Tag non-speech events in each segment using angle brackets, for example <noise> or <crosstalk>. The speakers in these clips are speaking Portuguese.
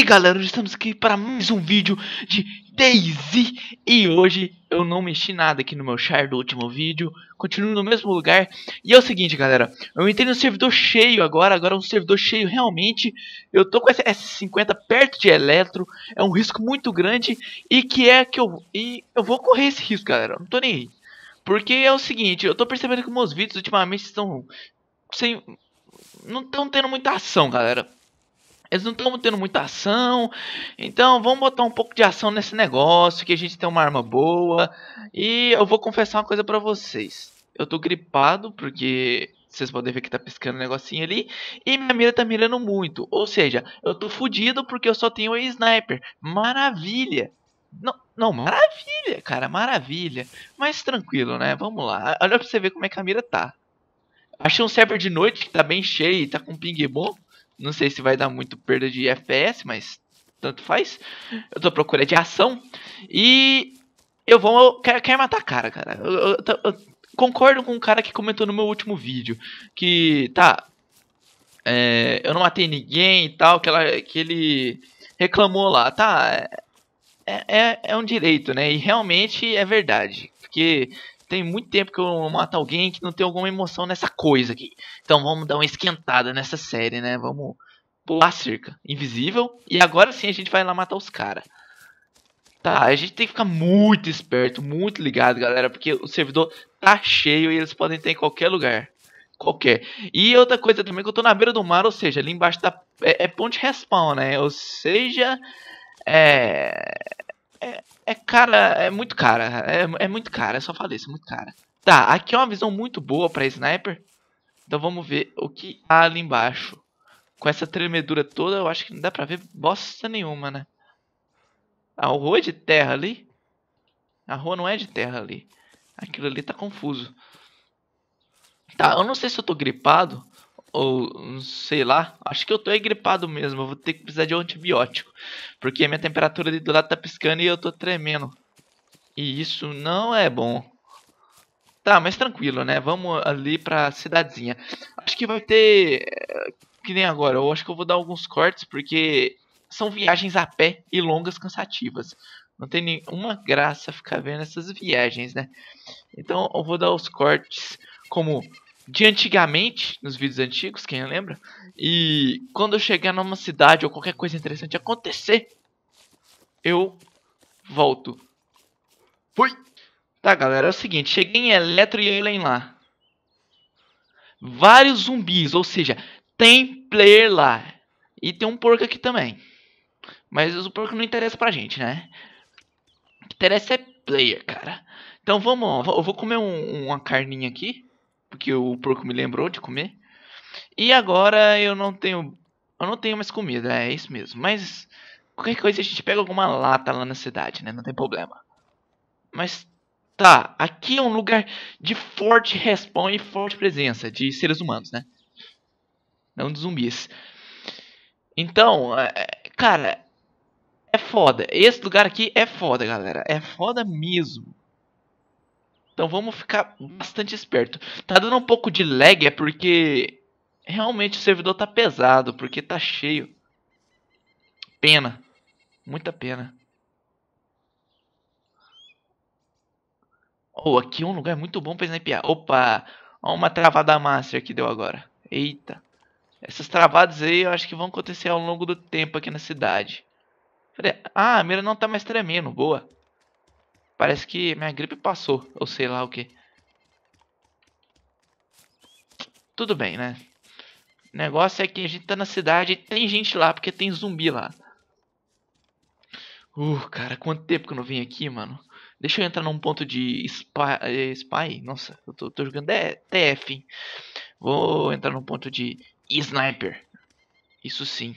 aí galera, estamos aqui para mais um vídeo de Daisy E hoje eu não mexi nada aqui no meu char do último vídeo Continuo no mesmo lugar E é o seguinte galera, eu entrei no servidor cheio agora Agora é um servidor cheio realmente Eu tô com essa S50 perto de Eletro É um risco muito grande E que é que eu... E eu vou correr esse risco galera, não tô nem aí porque é o seguinte, eu tô percebendo que meus vídeos ultimamente estão sem... Não estão tendo muita ação, galera. Eles não estão tendo muita ação. Então vamos botar um pouco de ação nesse negócio. Que a gente tem uma arma boa. E eu vou confessar uma coisa pra vocês. Eu tô gripado porque vocês podem ver que tá piscando um negocinho ali. E minha mira tá mirando muito. Ou seja, eu tô fudido porque eu só tenho um sniper. Maravilha! Não, não, maravilha, cara, maravilha. Mas tranquilo, né? Vamos lá. Olha pra você ver como é que a mira tá. Achei um server de noite que tá bem cheio e tá com um ping bom. Não sei se vai dar muito perda de FPS, mas tanto faz. Eu tô procurando procura de ação. E eu vou. Eu quero, quero matar a cara, cara. Eu, eu, eu, concordo com o cara que comentou no meu último vídeo. Que tá. É, eu não matei ninguém e tal. Que, ela, que ele reclamou lá. Tá. É, é, é um direito, né? E realmente é verdade. Porque tem muito tempo que eu mato alguém que não tem alguma emoção nessa coisa aqui. Então vamos dar uma esquentada nessa série, né? Vamos pular cerca. Invisível. E agora sim a gente vai lá matar os caras. Tá, a gente tem que ficar muito esperto, muito ligado, galera, porque o servidor tá cheio e eles podem ter em qualquer lugar. Qualquer. E outra coisa também que eu tô na beira do mar, ou seja, ali embaixo tá, é, é ponte respawn, né? Ou seja, é, é, é cara, é muito cara. É, é muito cara, eu só falei isso, é muito cara. Tá, aqui é uma visão muito boa pra sniper. Então vamos ver o que há ali embaixo. Com essa tremedura toda, eu acho que não dá pra ver bosta nenhuma, né? A rua é de terra ali? A rua não é de terra ali. Aquilo ali tá confuso. Tá, eu não sei se eu tô gripado ou sei lá, acho que eu tô gripado mesmo, eu vou ter que precisar de um antibiótico, porque a minha temperatura ali do lado tá piscando e eu tô tremendo. E isso não é bom. Tá, mas tranquilo, né? Vamos ali pra cidadezinha. Acho que vai ter eh, que nem agora, eu acho que eu vou dar alguns cortes porque são viagens a pé e longas cansativas. Não tem nenhuma graça ficar vendo essas viagens, né? Então eu vou dar os cortes como de antigamente, nos vídeos antigos, quem lembra? E quando eu chegar numa cidade ou qualquer coisa interessante acontecer, eu volto. Fui! Tá, galera, é o seguinte, cheguei em Eletro e Alien lá. Vários zumbis, ou seja, tem player lá. E tem um porco aqui também. Mas o porco não interessa pra gente, né? O que interessa é player, cara. Então vamos, eu vou comer um, uma carninha aqui que o porco me lembrou de comer. E agora eu não tenho. Eu não tenho mais comida, é isso mesmo. Mas qualquer coisa a gente pega alguma lata lá na cidade, né? Não tem problema. Mas tá, aqui é um lugar de forte respawn e forte presença de seres humanos, né? Não de zumbis. Então, é, é, cara, é foda. Esse lugar aqui é foda, galera. É foda mesmo. Então vamos ficar hum. bastante esperto. Tá dando um pouco de lag, é porque realmente o servidor tá pesado, porque tá cheio. Pena. Muita pena. Oh, aqui é um lugar muito bom pra snipear. Opa! Olha uma travada master que deu agora. Eita. Essas travadas aí eu acho que vão acontecer ao longo do tempo aqui na cidade. Ah, a mira não tá mais tremendo. Boa. Parece que minha gripe passou, ou sei lá o que. Tudo bem, né? O negócio é que a gente tá na cidade e tem gente lá, porque tem zumbi lá. Uh, cara, quanto tempo que eu não vim aqui, mano. Deixa eu entrar num ponto de spy. É, spy? Nossa, eu tô, tô jogando é, TF. Vou entrar num ponto de sniper. Isso sim.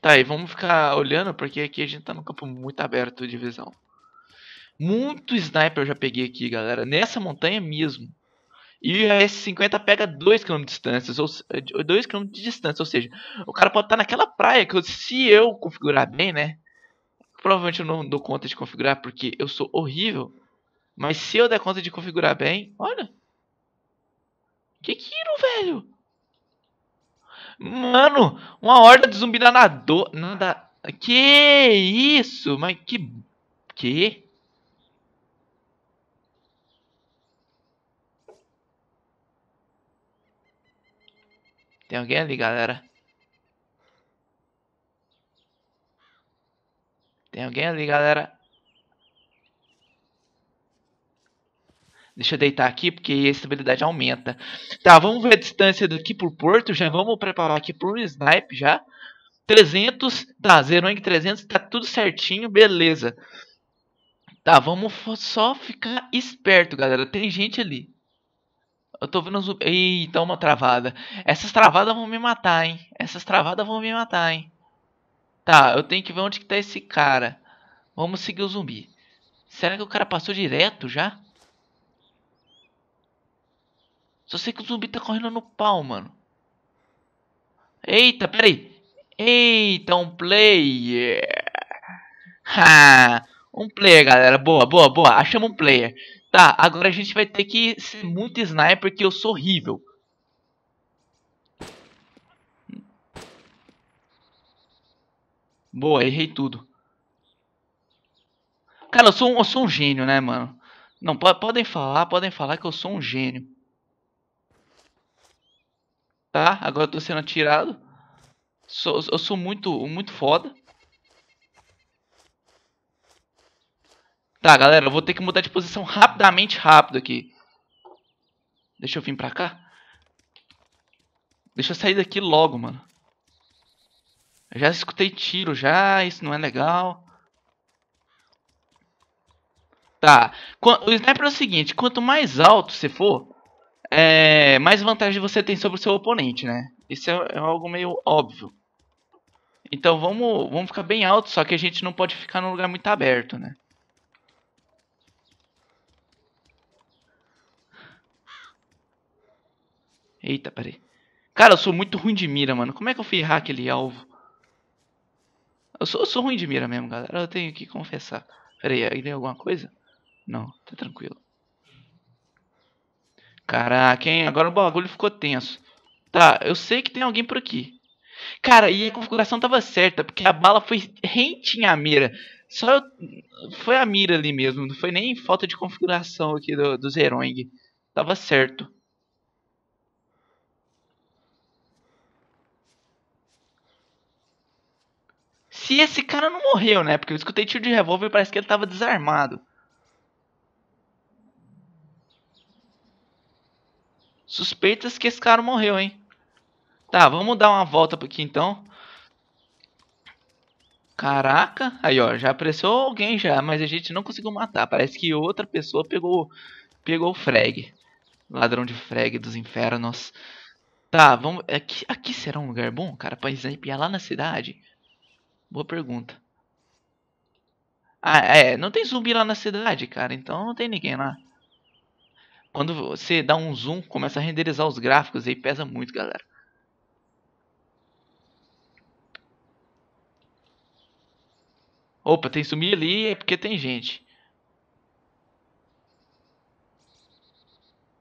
Tá, e vamos ficar olhando, porque aqui a gente tá num campo muito aberto de visão. Muito sniper eu já peguei aqui, galera. Nessa montanha mesmo. E a S50 pega 2km de distância, ou eh, de distância, ou seja, o cara pode estar naquela praia que eu, se eu configurar bem, né? Provavelmente eu não dou conta de configurar porque eu sou horrível. Mas se eu der conta de configurar bem, olha. Que Kiro, velho? Mano, uma horda de zumbi nadador. Nada. Que isso? Mas que. Que? Tem alguém ali, galera? Tem alguém ali, galera? Deixa eu deitar aqui, porque a estabilidade aumenta. Tá, vamos ver a distância daqui pro porto. Já vamos preparar aqui pro snipe já. 300, tá, Zero em 300, tá tudo certinho, beleza. Tá, vamos só ficar esperto, galera. Tem gente ali. Eu tô vendo zumbi. Eita, uma travada. Essas travadas vão me matar, hein? Essas travadas vão me matar, hein? Tá, eu tenho que ver onde que tá esse cara. Vamos seguir o zumbi. Será que o cara passou direto já? Só sei que o zumbi tá correndo no pau, mano. Eita, peraí. Eita, um player. <laughs> Ha, um player, galera. Boa, boa, boa. Achamos um player. Tá, agora a gente vai ter que ser muito sniper, que eu sou horrível. Boa, errei tudo. Cara, eu sou um, eu sou um gênio, né, mano? Não, podem falar, podem falar que eu sou um gênio. Tá, agora eu tô sendo atirado. Sou, eu sou muito, muito foda. Tá, galera, eu vou ter que mudar de posição rapidamente, rápido aqui. Deixa eu vir pra cá. Deixa eu sair daqui logo, mano. Eu já escutei tiro já, isso não é legal. Tá, o sniper é o seguinte, quanto mais alto você for, é, mais vantagem você tem sobre o seu oponente, né? Isso é, é algo meio óbvio. Então vamos, vamos ficar bem alto, só que a gente não pode ficar num lugar muito aberto, né? Eita, peraí. Cara, eu sou muito ruim de mira, mano. Como é que eu fui errar aquele alvo? Eu sou, eu sou ruim de mira mesmo, galera. Eu tenho que confessar. Peraí, aí, tem alguma coisa? Não, tá tranquilo. Caraca, hein? Agora o bagulho ficou tenso. Tá, eu sei que tem alguém por aqui. Cara, e a configuração tava certa, porque a bala foi rentinha à mira. Só eu... foi a mira ali mesmo, não foi nem falta de configuração aqui do, do Zerong. Tava certo. se esse cara não morreu, né? Porque eu escutei tiro de revólver e parece que ele tava desarmado. Suspeitas que esse cara morreu, hein? Tá, vamos dar uma volta aqui então. Caraca, aí ó, já apareceu alguém já, mas a gente não conseguiu matar. Parece que outra pessoa pegou pegou o frag. Ladrão de frag dos infernos. Tá, vamos... Aqui, é aqui será um lugar bom, cara, pra snipear lá na cidade? Boa pergunta. Ah, é. Não tem zumbi lá na cidade, cara. Então não tem ninguém lá. Quando você dá um zoom, começa a renderizar os gráficos aí pesa muito, galera. Opa, tem zumbi ali é porque tem gente.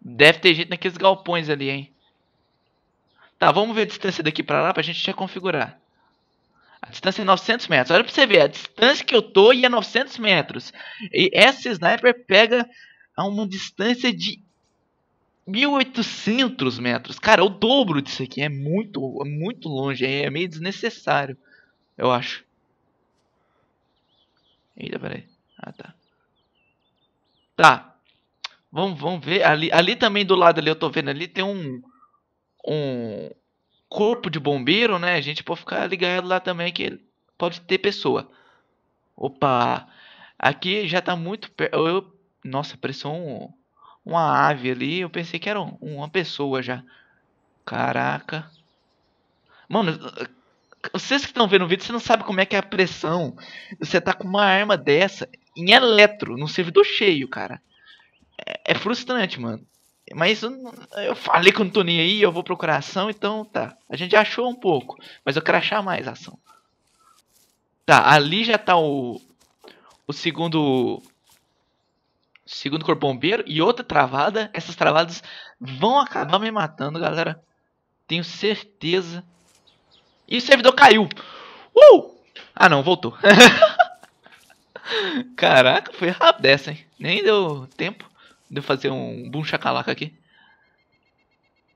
Deve ter gente naqueles galpões ali, hein? Tá, vamos ver a distância daqui pra lá pra gente já configurar distância é 900 metros. Olha pra você ver, a distância que eu tô e é 900 metros. E essa sniper pega a uma distância de 1800 metros. Cara, o dobro disso aqui. É muito, é muito longe. É meio desnecessário, eu acho. Eita, peraí. Ah, tá. Tá. Vamos, vamos ver. Ali, ali também do lado ali, eu tô vendo ali, tem um... Um, corpo de bombeiro, né? A gente pode ficar ligado lá também que pode ter pessoa. Opa! Aqui já tá muito perto. Eu... Nossa, pressão. um... uma ave ali. Eu pensei que era um... uma pessoa já. Caraca. Mano, vocês que estão vendo o vídeo, você não sabe como é que é a pressão. Você tá com uma arma dessa em eletro, num servidor cheio, cara. É, é frustrante, mano. Mas eu falei com o Toninho aí, eu vou procurar ação, então tá. A gente achou um pouco, mas eu quero achar mais ação. Tá, ali já tá o. O segundo. Segundo corpo bombeiro e outra travada. Essas travadas vão acabar me matando, galera. Tenho certeza. E o servidor caiu. Uh! Ah não, voltou. <laughs> Caraca, foi rápido essa, hein? Nem deu tempo. Deu fazer um boom chacalaca aqui.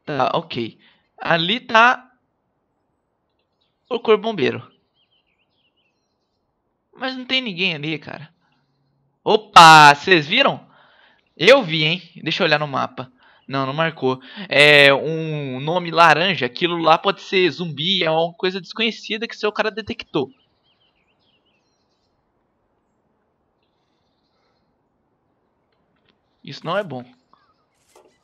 Tá, ok. Ali tá o corpo bombeiro. Mas não tem ninguém ali, cara. Opa, vocês viram? Eu vi, hein? Deixa eu olhar no mapa. Não, não marcou. É um nome laranja. Aquilo lá pode ser zumbi, é uma coisa desconhecida que seu cara detectou. Isso não é bom.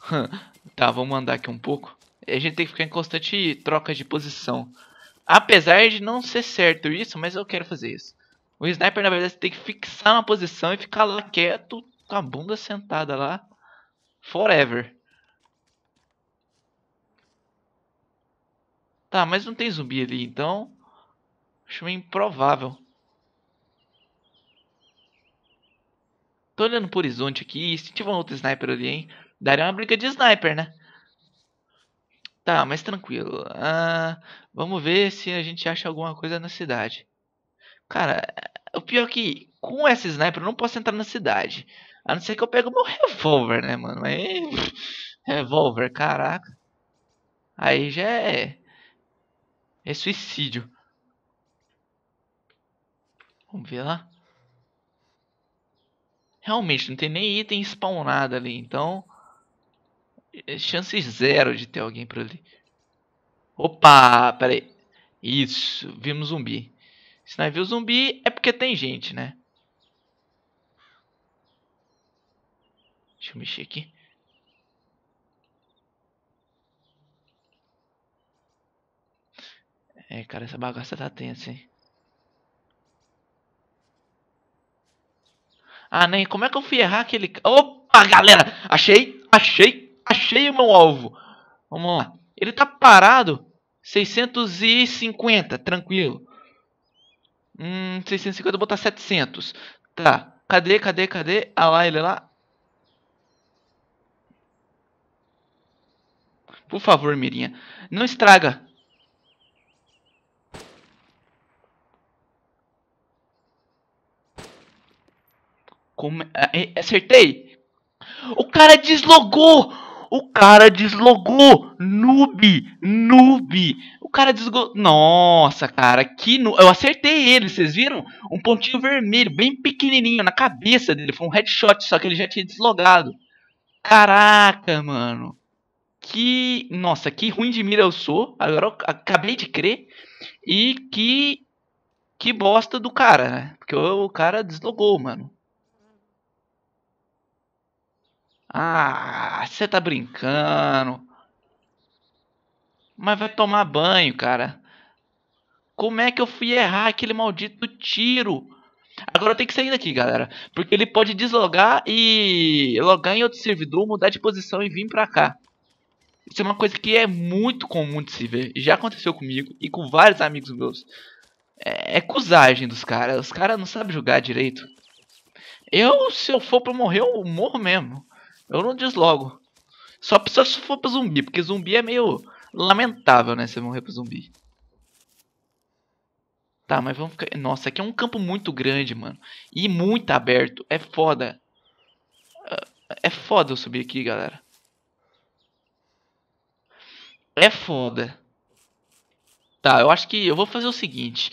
<laughs> tá, vamos andar aqui um pouco. A gente tem que ficar em constante troca de posição. Apesar de não ser certo isso, mas eu quero fazer isso. O sniper, na verdade, tem que fixar uma posição e ficar lá quieto, com a bunda sentada lá. Forever. Tá, mas não tem zumbi ali, então... Acho meio improvável. Tô olhando pro horizonte aqui. Se tiver um outro sniper ali, hein? Daria uma briga de sniper, né? Tá, mas tranquilo. Ah, vamos ver se a gente acha alguma coisa na cidade. Cara, o pior é que com essa sniper eu não posso entrar na cidade. A não ser que eu pego meu revólver, né, mano? Aí, <laughs> revólver, caraca. Aí já é... É suicídio. Vamos ver lá realmente não tem nem item spawnado ali, então é chance zero de ter alguém por ali. Opa, peraí. Isso, vimos zumbi. Se não viu zumbi é porque tem gente, né? Deixa eu mexer aqui. É, cara, essa bagaça tá tensa, hein? Ah, nem, como é que eu fui errar aquele... Opa, galera! Achei, achei, achei o meu alvo. Vamos lá. Ele tá parado. 650, tranquilo. Hum, 650, vou botar 700. Tá, cadê, cadê, cadê? Ah lá, ele é lá. Por favor, Mirinha. Não estraga. Como... Ah, acertei! O cara deslogou! O cara deslogou! Noob! Noob! O cara deslogou. Nossa, cara, que no... Eu acertei ele, vocês viram? Um pontinho vermelho, bem pequenininho, na cabeça dele. Foi um headshot, só que ele já tinha deslogado. Caraca, mano. Que. Nossa, que ruim de mira eu sou. Agora eu acabei de crer. E que. Que bosta do cara, né? Porque o cara deslogou, mano. Ah, você tá brincando. Mas vai tomar banho, cara. Como é que eu fui errar aquele maldito tiro? Agora eu tenho que sair daqui, galera. Porque ele pode deslogar e logar em outro servidor, mudar de posição e vir pra cá. Isso é uma coisa que é muito comum de se ver. Já aconteceu comigo e com vários amigos meus. É, é cusagem dos caras. Os caras não sabem jogar direito. Eu, se eu for pra morrer, eu morro mesmo. Eu não deslogo. Só se for pra zumbi, porque zumbi é meio lamentável, né? Você morrer pra zumbi. Tá, mas vamos ficar... Nossa, aqui é um campo muito grande, mano. E muito aberto. É foda. Ah, é foda eu subir aqui, galera. É foda. Tá, eu acho que eu vou fazer o seguinte.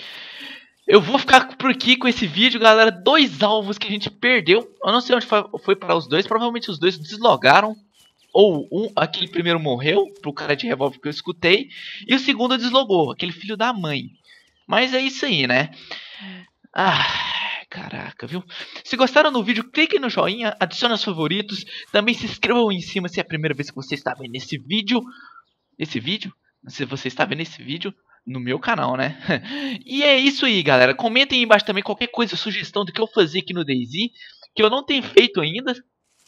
Eu vou ficar por aqui com esse vídeo, galera. Dois alvos que a gente perdeu. Eu não sei onde foi para os dois. Provavelmente os dois deslogaram. Ou um, aquele primeiro morreu, pro cara de revólver que eu escutei. E o segundo deslogou, aquele filho da mãe. Mas é isso aí, né? Ah caraca, viu? Se gostaram do vídeo, clique no joinha, adicione aos favoritos, também se inscrevam aí em cima se é a primeira vez que você está vendo esse vídeo, esse vídeo, se você está vendo esse vídeo, no meu canal, né? <laughs> e é isso aí, galera. Comentem aí embaixo também qualquer coisa, sugestão do que eu fazer aqui no Daisy, que eu não tenho feito ainda.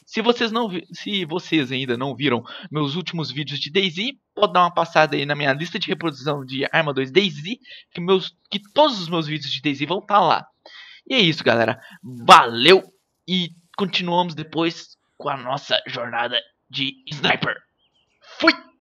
Se vocês, não, se vocês ainda não viram meus últimos vídeos de Daisy, pode dar uma passada aí na minha lista de reprodução de Arma 2 Daisy, que, meus, que todos os meus vídeos de Daisy vão estar tá lá. E é isso, galera. Valeu e continuamos depois com a nossa jornada de Sniper. Fui!